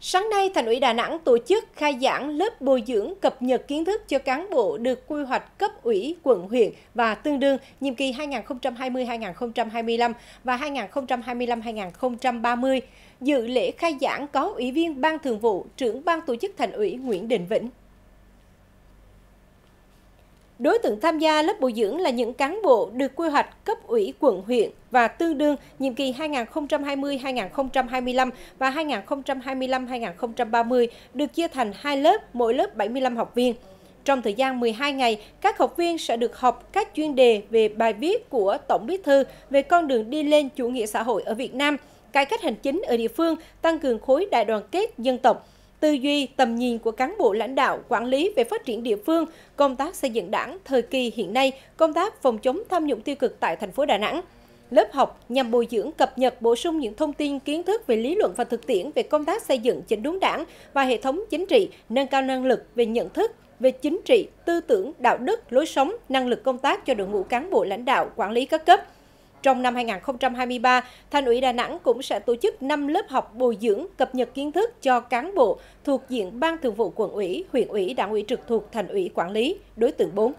Sáng nay, Thành ủy Đà Nẵng tổ chức khai giảng lớp bồi dưỡng cập nhật kiến thức cho cán bộ được quy hoạch cấp ủy quận huyện và tương đương nhiệm kỳ 2020-2025 và 2025-2030. Dự lễ khai giảng có Ủy viên Ban Thường vụ, trưởng Ban Tổ chức Thành ủy Nguyễn Đình Vĩnh. Đối tượng tham gia lớp bồi dưỡng là những cán bộ được quy hoạch cấp ủy quận huyện và tương đương nhiệm kỳ 2020-2025 và 2025-2030 được chia thành hai lớp, mỗi lớp 75 học viên. Trong thời gian 12 ngày, các học viên sẽ được học các chuyên đề về bài viết của Tổng Bí thư về con đường đi lên chủ nghĩa xã hội ở Việt Nam, cải cách hành chính ở địa phương, tăng cường khối đại đoàn kết dân tộc – tư duy, tầm nhìn của cán bộ lãnh đạo, quản lý về phát triển địa phương, công tác xây dựng đảng thời kỳ hiện nay, công tác phòng chống tham nhũng tiêu cực tại thành phố Đà Nẵng. Lớp học nhằm bồi dưỡng, cập nhật, bổ sung những thông tin, kiến thức về lý luận và thực tiễn về công tác xây dựng chỉnh đốn đảng và hệ thống chính trị, nâng cao năng lực về nhận thức, về chính trị, tư tưởng, đạo đức, lối sống, năng lực công tác cho đội ngũ cán bộ lãnh đạo, quản lý các cấp – trong năm 2023, Thành ủy Đà Nẵng cũng sẽ tổ chức 5 lớp học bồi dưỡng cập nhật kiến thức cho cán bộ thuộc diện Ban Thường vụ Quận ủy, huyện ủy, đảng ủy trực thuộc Thành ủy quản lý, đối tượng 4.